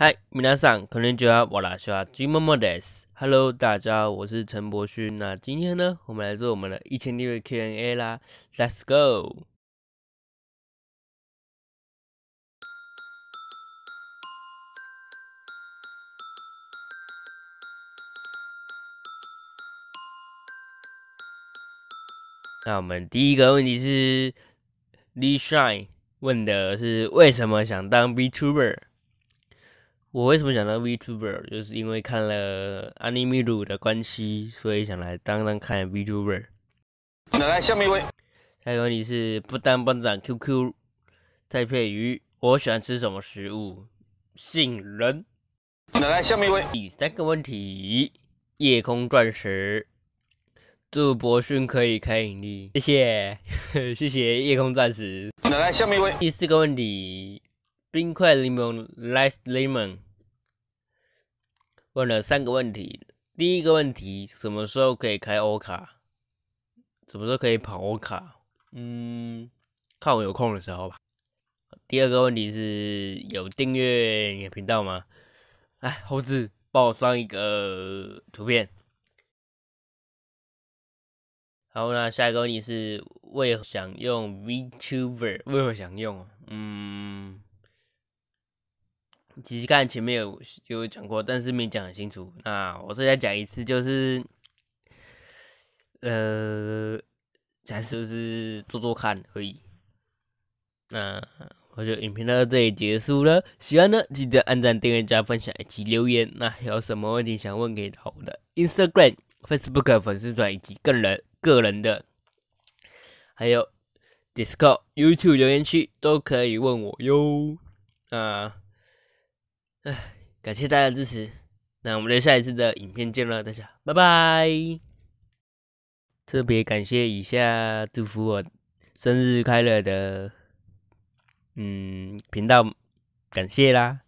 嗨，明灯桑，可能就要我来笑啊，金么么的，Hello，大家好，我是陈柏勋。那今天呢，我们来做我们的一千百 K Q&A 啦，Let's go。那我们第一个问题是，Lee Shine 问的是为什么想当 B Tuber？我为什么想当 VTuber？就是因为看了 Anime Lu 的关系，所以想来当当看 VTuber。来，下面一位。下还有你是不当班长 QQ，在配鱼。我喜欢吃什么食物？杏仁。来，下面一位。第三个问题，夜空钻石。祝博讯可以开引力。谢谢，谢谢夜空钻石。来，下面一位。第四个问题。冰块柠檬 l i c e lemon，问了三个问题。第一个问题，什么时候可以开欧卡？什么时候可以跑欧卡？嗯，看我有空的时候吧。第二个问题是有订阅你的频道吗？哎，猴子，帮我上一个图片。然后呢，下一个问题是为何想用 v t u b e r 为何想用？嗯。其实看前面有有讲过，但是没讲很清楚。那我再讲一次，就是，呃，咱就是做做看而已。那我就影片到这里结束了。喜欢的记得按赞、订阅、加分享以及留言。那有什么问题想问给我的 Instagram、Facebook 粉丝转以及个人个人的，还有 Discord、YouTube 留言区都可以问我哟。那。哎，感谢大家支持，那我们下一次的影片见了大家，拜拜！特别感谢以下祝福我生日快乐的，嗯，频道，感谢啦。